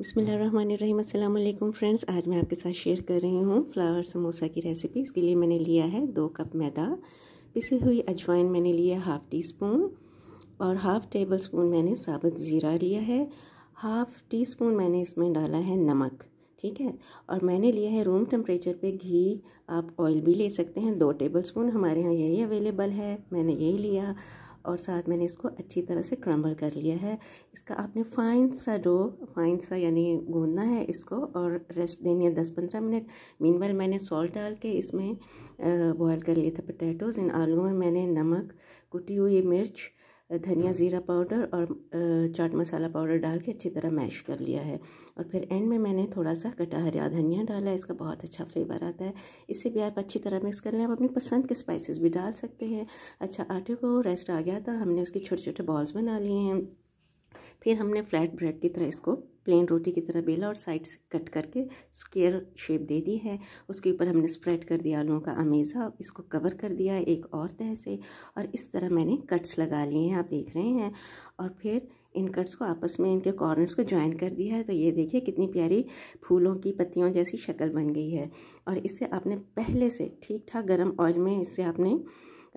बसमिलीम friends आज मैं आपके साथ शेयर कर रही हूँ फ्लावर समोसा की रेसिपी इसके लिए मैंने लिया है दो कप मैदा पिसी हुई अजवाइन मैंने लिया है हाफ़ टी स्पून और हाफ़ टेबल स्पून मैंने साबुत ज़ीरा लिया है हाफ़ टी स्पून मैंने इसमें डाला है नमक ठीक है और मैंने लिया है रूम टेम्परेचर पर घी आप ऑयल भी ले सकते हैं दो टेबल स्पून हमारे यहाँ यही अवेलेबल है मैंने यही लिया और साथ मैंने इसको अच्छी तरह से क्रम्बल कर लिया है इसका आपने फाइन सा डो फाइन सा यानी गूंदना है इसको और रेस्ट देनी है दस पंद्रह मिनट मीन मैंने सॉल्ट डाल के इसमें बॉयल कर लिए थे पटेटोज़ इन आलू में मैंने नमक कुटी हुई मिर्च धनिया हम्म। ज़ीरा पाउडर और चाट मसाला पाउडर डाल के अच्छी तरह मैश कर लिया है और फिर एंड में मैंने थोड़ा सा कटा हरिया धनिया डाला है इसका बहुत अच्छा फ्लेवर आता है इसे भी आप अच्छी तरह मिक्स कर लें आप अपनी पसंद के स्पाइसेस भी डाल सकते हैं अच्छा आटे को रेस्ट आ गया था हमने उसके छोटे छोटे बॉल्स बना लिए हैं फिर हमने फ्लैट ब्रेड की तरह इसको प्लेन रोटी की तरह बेला और साइड से कट करके स्क्वेयर शेप दे दी है उसके ऊपर हमने स्प्रेड कर दिया आलुओं का अमेज़ा इसको कवर कर दिया है एक और तह से और इस तरह मैंने कट्स लगा लिए हैं आप देख रहे हैं और फिर इन कट्स को आपस में इनके कॉर्नर्स को ज्वाइन कर दिया है तो ये देखिए कितनी प्यारी फूलों की पत्तियों जैसी शक्ल बन गई है और इसे आपने पहले से ठीक ठाक गर्म ऑयल में इसे आपने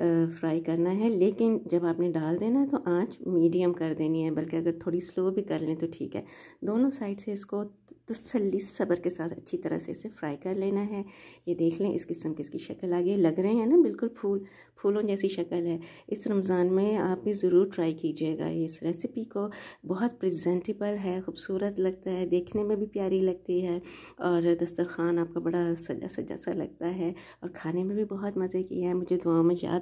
फ्राई करना है लेकिन जब आपने डाल देना है तो आंच मीडियम कर देनी है बल्कि अगर थोड़ी स्लो भी कर लें तो ठीक है दोनों साइड से इसको तसली सबर के साथ अच्छी तरह से इसे फ्राई कर लेना है ये देख लें इस किस्म की इसकी शक्ल आ गई लग रहे हैं ना बिल्कुल फूल फूलों जैसी शक्ल है इस रमज़ान में आप भी ज़रूर ट्राई कीजिएगा इस रेसिपी को बहुत प्रजेंटेबल है खूबसूरत लगता है देखने में भी प्यारी लगती है और दस्तरखान आपका बड़ा सजा सजा सा लगता है और खाने में भी बहुत मज़े की है मुझे दुआ में याद